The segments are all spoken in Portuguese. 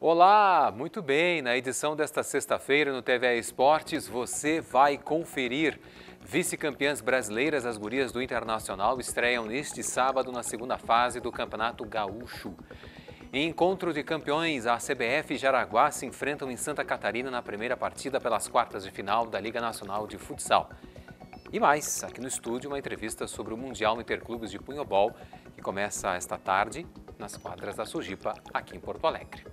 Olá, muito bem. Na edição desta sexta-feira no TV Esportes, você vai conferir. Vice-campeãs brasileiras, as gurias do Internacional, estreiam neste sábado na segunda fase do Campeonato Gaúcho. Em encontro de campeões, a CBF e Jaraguá se enfrentam em Santa Catarina na primeira partida pelas quartas de final da Liga Nacional de Futsal. E mais, aqui no estúdio, uma entrevista sobre o Mundial Interclubes de Punhobol, que começa esta tarde nas quadras da Sujipa, aqui em Porto Alegre.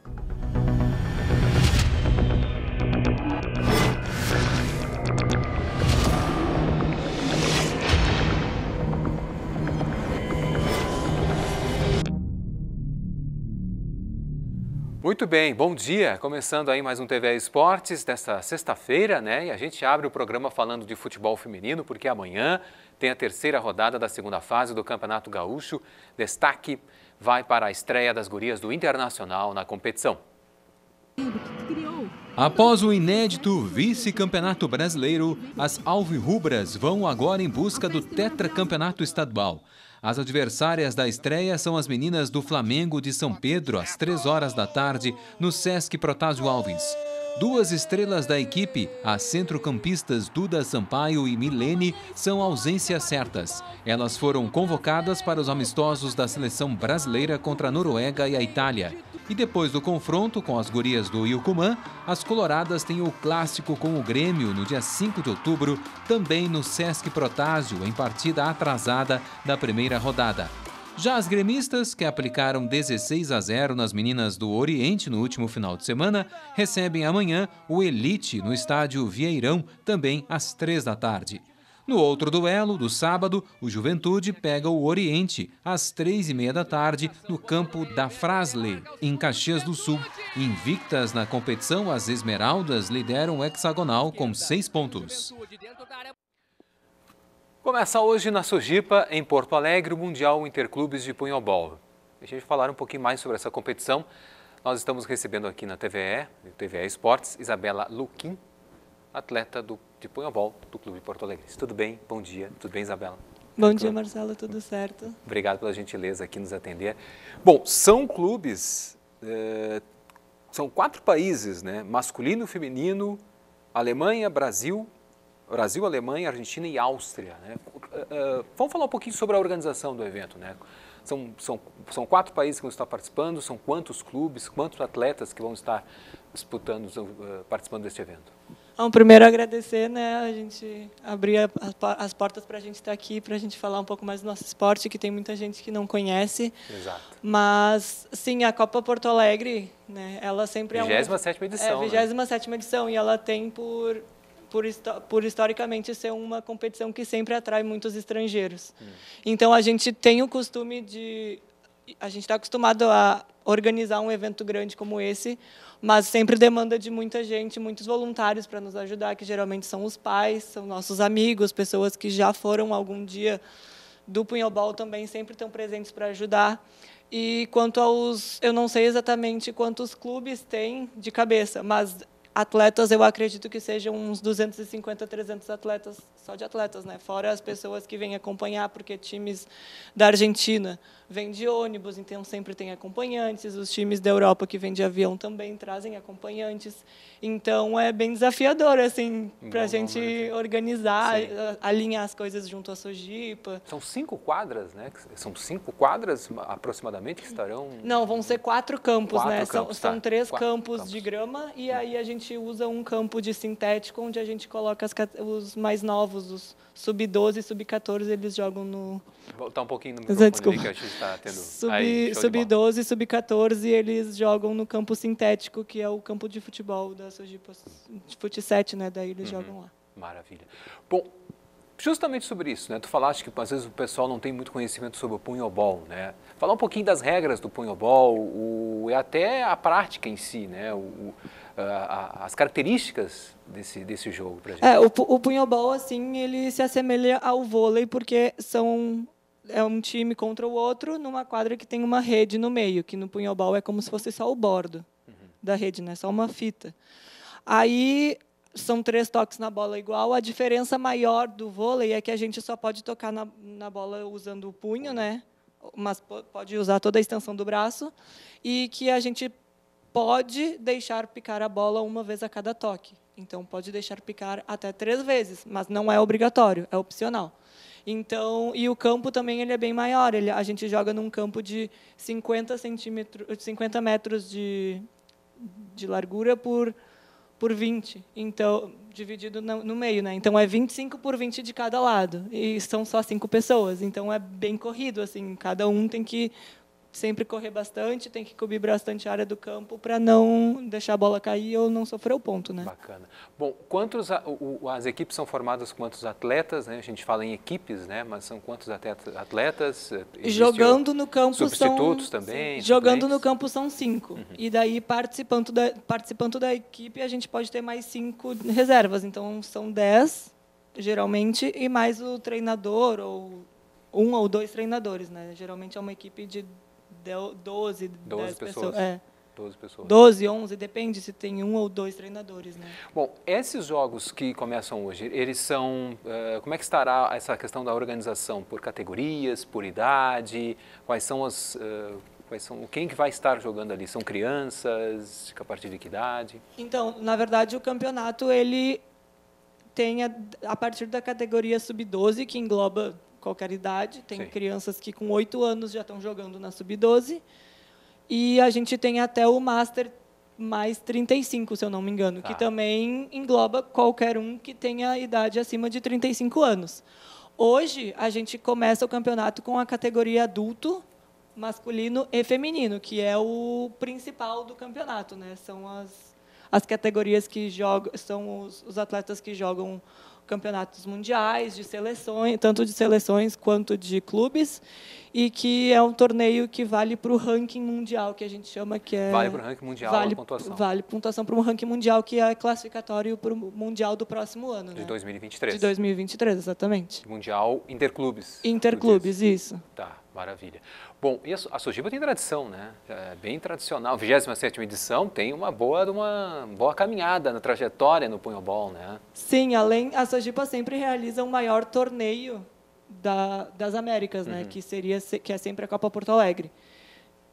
Muito bem, bom dia. Começando aí mais um TV Esportes desta sexta-feira, né? E a gente abre o programa falando de futebol feminino, porque amanhã tem a terceira rodada da segunda fase do Campeonato Gaúcho. Destaque vai para a estreia das gurias do Internacional na competição. Após o inédito vice-campeonato brasileiro, as alvirrubras vão agora em busca do tetracampeonato estadual. As adversárias da estreia são as meninas do Flamengo de São Pedro, às 3 horas da tarde, no Sesc Protásio Alves. Duas estrelas da equipe, as centrocampistas Duda Sampaio e Milene, são ausências certas. Elas foram convocadas para os amistosos da seleção brasileira contra a Noruega e a Itália. E depois do confronto com as gurias do Yucumã, as coloradas têm o clássico com o Grêmio no dia 5 de outubro, também no Sesc Protásio, em partida atrasada da primeira rodada. Já as gremistas, que aplicaram 16 a 0 nas meninas do Oriente no último final de semana, recebem amanhã o Elite no estádio Vieirão, também às 3 da tarde. No outro duelo, do sábado, o Juventude pega o Oriente, às três e meia da tarde, no campo da Frasley, em Caxias do Sul. Invictas na competição, as Esmeraldas lideram o hexagonal com seis pontos. Começa hoje na Sojipa, em Porto Alegre, o Mundial Interclubes de Punhobol. Deixa eu falar um pouquinho mais sobre essa competição. Nós estamos recebendo aqui na TVE, TVE Esportes, Isabela Luquim, atleta do, de punho do Clube Porto Alegre. Tudo bem? Bom dia. Tudo bem, Isabela? Bom dia, Marcelo. Tudo certo? Obrigado pela gentileza aqui nos atender. Bom, são clubes, é, são quatro países, né? Masculino, feminino, Alemanha, Brasil, Brasil, Alemanha, Argentina e Áustria. Né? É, é, vamos falar um pouquinho sobre a organização do evento, né? São, são, são quatro países que vão estar participando, são quantos clubes, quantos atletas que vão estar disputando, participando deste evento? Bom, então, primeiro agradecer, né, a gente abrir a, a, as portas para a gente estar tá aqui, para a gente falar um pouco mais do nosso esporte, que tem muita gente que não conhece. Exato. Mas, sim, a Copa Porto Alegre, né, ela sempre é uma... 27 é, edição, É, 27 né? edição, e ela tem por, por, por historicamente ser uma competição que sempre atrai muitos estrangeiros. Hum. Então, a gente tem o costume de... A gente está acostumado a organizar um evento grande como esse, mas sempre demanda de muita gente, muitos voluntários para nos ajudar, que geralmente são os pais, são nossos amigos, pessoas que já foram algum dia do punhobol também sempre estão presentes para ajudar. E quanto aos, eu não sei exatamente quantos clubes tem de cabeça, mas atletas eu acredito que sejam uns 250, 300 atletas, só de atletas, né? Fora as pessoas que vêm acompanhar, porque times da Argentina, vem de ônibus, então sempre tem acompanhantes. Os times da Europa que vêm de avião também trazem acompanhantes. Então é bem desafiador assim para a gente momento. organizar, Sim. Eh, alinhar as coisas junto à Sojipa. São cinco quadras, né? São cinco quadras aproximadamente que estarão. Não, vão ser quatro campos, quatro né? Campos, são, tá. são, três quatro campos, campos, de grama e aí a gente usa um campo de sintético onde a gente coloca as, os mais novos, os sub-12 e sub-14 eles jogam no... Voltar um pouquinho no microfone Desculpa. que a gente está tendo... Sub-12 sub e sub-14 eles jogam no campo sintético, que é o campo de futebol da Sojipa, de fut né? Daí eles uhum. jogam lá. Maravilha. Bom, justamente sobre isso, né? Tu falaste que às vezes o pessoal não tem muito conhecimento sobre o punhobol, né? Falar um pouquinho das regras do punhobol, o, e até a prática em si, né? O, o eh, as características desse, desse jogo para gente. É, o, o punhobol, assim, ele se assemelha ao vôlei porque são é um time contra o outro numa quadra que tem uma rede no meio, que no punhobol é como se fosse só o bordo uhum. da rede, né? Só uma fita. Aí são três toques na bola igual. A diferença maior do vôlei é que a gente só pode tocar na, na bola usando o punho, né? Mas pode usar toda a extensão do braço e que a gente pode deixar picar a bola uma vez a cada toque. Então, pode deixar picar até três vezes, mas não é obrigatório, é opcional. Então, e o campo também ele é bem maior. Ele, a gente joga num campo de 50 centímetros, 50 metros de, de largura por por 20. Então, dividido no, no meio, né? Então é 25 por 20 de cada lado e são só cinco pessoas. Então é bem corrido assim, cada um tem que sempre correr bastante, tem que cobrir bastante a área do campo para não deixar a bola cair ou não sofrer o ponto, né? Bacana. Bom, quantos a, o, as equipes são formadas quantos atletas, né? A gente fala em equipes, né? Mas são quantos atletas? É, jogando no campo substitutos são, também. Sim, jogando no campo são cinco. Uhum. E daí participando da participando da equipe a gente pode ter mais cinco reservas. Então são dez geralmente e mais o treinador ou um ou dois treinadores, né? Geralmente é uma equipe de 12, 12 pessoas. pessoas. É. 12 pessoas. 12, 11, depende se tem um ou dois treinadores, né? Bom, esses jogos que começam hoje, eles são... Uh, como é que estará essa questão da organização? Por categorias, por idade? Quais são as... Uh, quais são, quem que vai estar jogando ali? São crianças? A partir de que idade? Então, na verdade, o campeonato, ele tem a, a partir da categoria sub-12, que engloba qualquer idade. Tem Sim. crianças que com oito anos já estão jogando na sub-12. E a gente tem até o Master mais 35, se eu não me engano, tá. que também engloba qualquer um que tenha idade acima de 35 anos. Hoje, a gente começa o campeonato com a categoria adulto, masculino e feminino, que é o principal do campeonato. Né? São as, as categorias que jogam, são os, os atletas que jogam campeonatos mundiais de seleções, tanto de seleções quanto de clubes, e que é um torneio que vale para o ranking mundial, que a gente chama que é vale para o ranking mundial, vale pontuação, vale pontuação para um ranking mundial que é classificatório para o mundial do próximo ano, de né? 2023, de 2023, exatamente. Mundial interclubes. Interclubes, isso. Tá. Maravilha. Bom, e a Sojiba tem tradição, né? É bem tradicional. 27 edição tem uma boa, uma boa caminhada na trajetória no punhobol, né? Sim, além, a Sojiba sempre realiza o maior torneio da, das Américas, né? uhum. né? Que, seria, que é sempre a Copa Porto Alegre.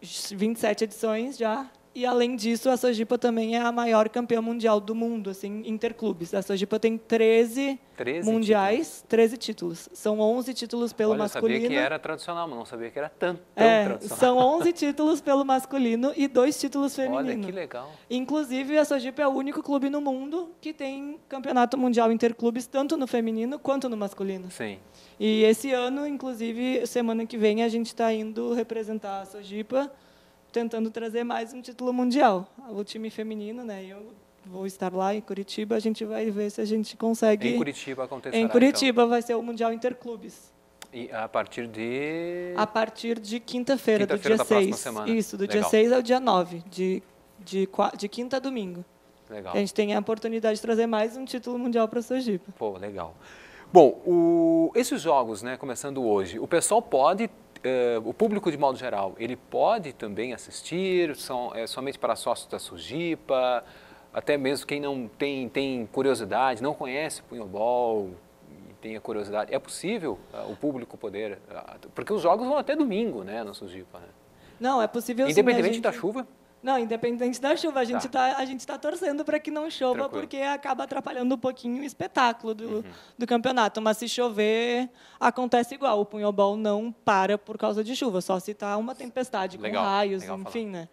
27 edições já e além disso, a Sojipa também é a maior campeã mundial do mundo, assim, interclubes. A Sojipa tem 13, 13 mundiais, títulos. 13 títulos. São 11 títulos pelo Olha, masculino. Eu sabia que era tradicional, mas não sabia que era tanto é, São 11 títulos pelo masculino e dois títulos femininos. Olha que legal. Inclusive, a Sojipa é o único clube no mundo que tem campeonato mundial interclubes, tanto no feminino quanto no masculino. Sim. E esse ano, inclusive, semana que vem, a gente está indo representar a Sojipa tentando trazer mais um título mundial. O time feminino, né? Eu vou estar lá em Curitiba, a gente vai ver se a gente consegue. Em Curitiba acontecerá. Em então. Curitiba então. vai ser o Mundial Interclubes. E a partir de. A partir de quinta-feira, quinta do dia 6. Isso, do Legal. dia 6 ao dia 9, de, de, de quinta a domingo. Legal. a gente tem a oportunidade de trazer mais um título mundial para a Sergipe. Pô, legal. Bom, o, esses jogos, né, começando hoje, o pessoal pode uh, o público de modo geral, ele pode também assistir, são, é somente para sócios da Sujipa, até mesmo quem não tem, tem curiosidade, não conhece punhobol, tenha curiosidade, é possível uh, o público poder, uh, porque os jogos vão até domingo, né, na Sujipa, né? Não, é possível independente sim, né, gente... da chuva? Não, independente da chuva, a gente está tá, a gente tá torcendo para que não chova, Tranquilo. porque acaba atrapalhando um pouquinho o espetáculo do, uhum. do campeonato. Mas se chover, acontece igual. O punhobol não para por causa de chuva, só se está uma tempestade legal, com raios, enfim, falar. né?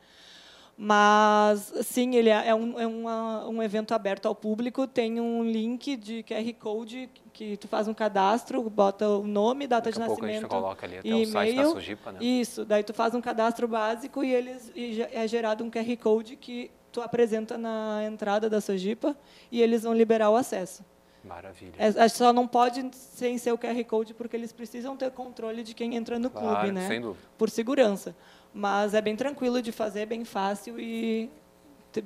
Mas, sim, ele é, é, um, é uma, um evento aberto ao público. Tem um link de QR Code que tu faz um cadastro, bota o nome, data Daqui de nascimento. Daqui a pouco a gente coloca ali até o site da Sujipa, né? Isso, daí tu faz um cadastro básico e, eles, e é gerado um QR Code que tu apresenta na entrada da Sujipa e eles vão liberar o acesso. Maravilha. É, é só não pode sem ser o QR Code, porque eles precisam ter controle de quem entra no claro, clube, né? Sem dúvida. Por segurança. Mas é bem tranquilo de fazer, bem fácil e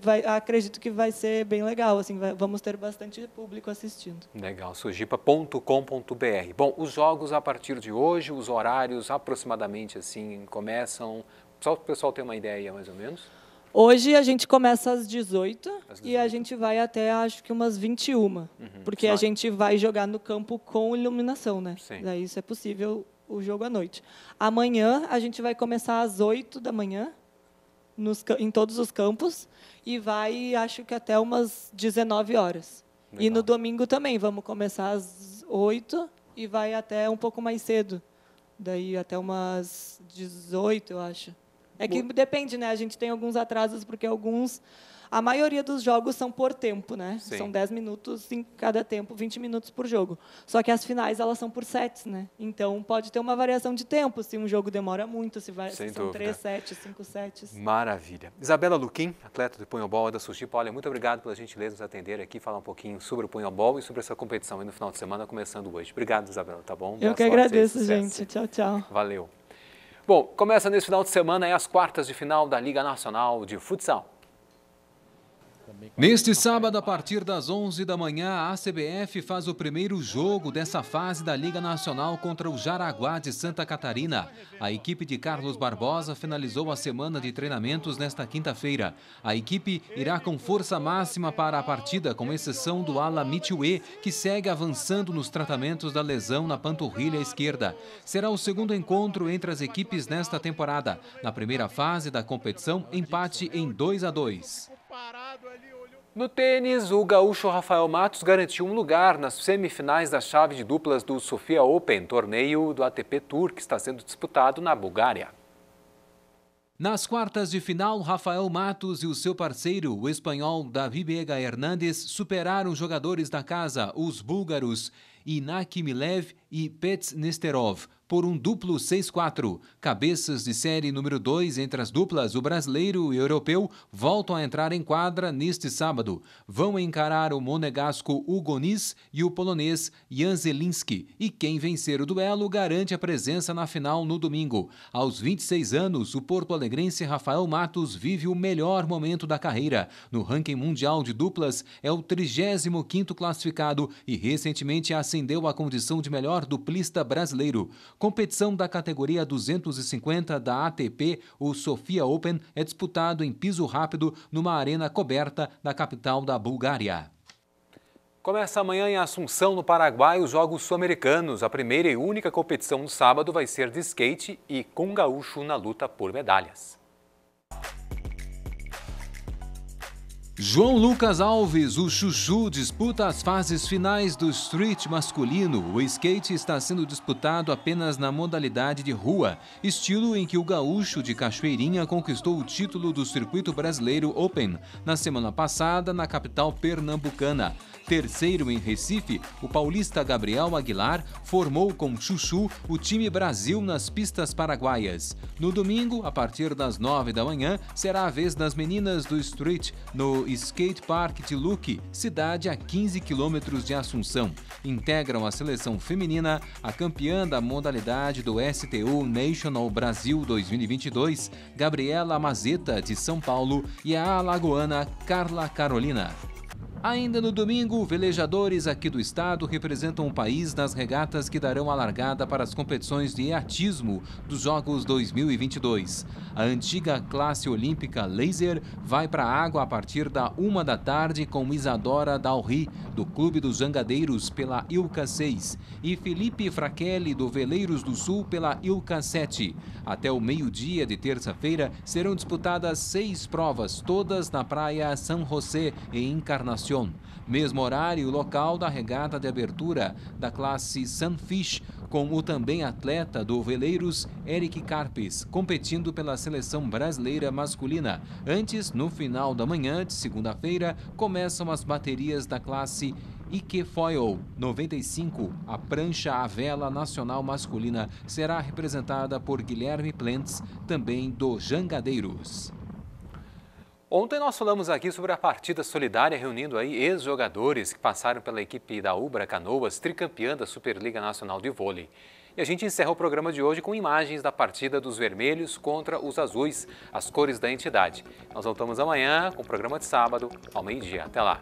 Vai, acredito que vai ser bem legal, assim, vai, vamos ter bastante público assistindo. Legal, sujipa.com.br. Bom, os jogos a partir de hoje, os horários aproximadamente assim começam, só para o pessoal ter uma ideia mais ou menos? Hoje a gente começa às 18, às 18. e a gente vai até acho que umas 21, uhum, porque a gente vai jogar no campo com iluminação, né? Sim. Daí isso é possível o jogo à noite. Amanhã a gente vai começar às 8 da manhã, nos, em todos os campos, e vai, acho que até umas 19 horas. Legal. E no domingo também, vamos começar às 8 e vai até um pouco mais cedo. Daí até umas 18, eu acho. É que depende, né? A gente tem alguns atrasos, porque alguns. A maioria dos jogos são por tempo, né? Sim. São 10 minutos em cada tempo, 20 minutos por jogo. Só que as finais, elas são por sets, né? Então, pode ter uma variação de tempo, se um jogo demora muito, se, vai, se são 3 sets, 5 sets. Maravilha. Isabela Luquim, atleta de Ball da Sujipa. Olha, muito obrigado pela gentileza nos atender aqui, falar um pouquinho sobre o Ball e sobre essa competição aí no final de semana, começando hoje. Obrigado, Isabela, tá bom? Eu Boa que sorte, agradeço, gente. Tchau, tchau. Valeu. Bom, começa nesse final de semana as quartas de final da Liga Nacional de Futsal. Neste sábado, a partir das 11 da manhã, a CBF faz o primeiro jogo dessa fase da Liga Nacional contra o Jaraguá de Santa Catarina. A equipe de Carlos Barbosa finalizou a semana de treinamentos nesta quinta-feira. A equipe irá com força máxima para a partida, com exceção do ala Mitue, que segue avançando nos tratamentos da lesão na panturrilha esquerda. Será o segundo encontro entre as equipes nesta temporada. Na primeira fase da competição, empate em 2 a 2. No tênis, o gaúcho Rafael Matos garantiu um lugar nas semifinais da chave de duplas do Sofia Open, torneio do ATP Tour que está sendo disputado na Bulgária. Nas quartas de final, Rafael Matos e o seu parceiro, o espanhol Davi Vega Hernandes, superaram jogadores da casa, os búlgaros Inaki Milev e Pets Nesterov por um duplo 6-4. Cabeças de série número 2 entre as duplas, o brasileiro e o europeu voltam a entrar em quadra neste sábado. Vão encarar o monegasco Ugonis e o polonês Jan Zelinski. E quem vencer o duelo garante a presença na final no domingo. Aos 26 anos, o porto-alegrense Rafael Matos vive o melhor momento da carreira. No ranking mundial de duplas, é o 35º classificado e recentemente ascendeu à condição de melhor duplista brasileiro. Competição da categoria 250 da ATP, o Sofia Open, é disputado em piso rápido numa arena coberta na capital da Bulgária. Começa amanhã em Assunção, no Paraguai, os Jogos Sul-Americanos. A primeira e única competição no sábado vai ser de skate e com gaúcho na luta por medalhas. João Lucas Alves, o Chuchu, disputa as fases finais do street masculino. O skate está sendo disputado apenas na modalidade de rua, estilo em que o gaúcho de Cachoeirinha conquistou o título do Circuito Brasileiro Open na semana passada na capital pernambucana. Terceiro em Recife, o paulista Gabriel Aguilar formou com Chuchu o time Brasil nas pistas paraguaias. No domingo, a partir das nove da manhã, será a vez das meninas do street no Skate Park de Luque, cidade a 15 quilômetros de Assunção. Integram a seleção feminina a campeã da modalidade do STU National Brasil 2022, Gabriela Mazeta, de São Paulo, e a alagoana Carla Carolina. Ainda no domingo, velejadores aqui do estado representam o país nas regatas que darão a largada para as competições de iatismo dos Jogos 2022. A antiga classe olímpica laser vai para a água a partir da uma da tarde com Isadora Dalri, do Clube dos Jangadeiros, pela Ilca 6, e Felipe Fraquelli, do Veleiros do Sul, pela Ilca 7. Até o meio-dia de terça-feira serão disputadas seis provas, todas na praia São José, em Encarnação. Mesmo horário e local da regata de abertura da classe Sunfish, com o também atleta do Veleiros, Eric Carpes, competindo pela seleção brasileira masculina. Antes, no final da manhã de segunda-feira, começam as baterias da classe Ike Foil 95, a prancha à vela nacional masculina, será representada por Guilherme Plentes, também do Jangadeiros. Ontem nós falamos aqui sobre a partida solidária reunindo aí ex-jogadores que passaram pela equipe da Ubra Canoas, tricampeã da Superliga Nacional de Vôlei. E a gente encerra o programa de hoje com imagens da partida dos vermelhos contra os azuis, as cores da entidade. Nós voltamos amanhã com o programa de sábado, ao meio-dia. Até lá!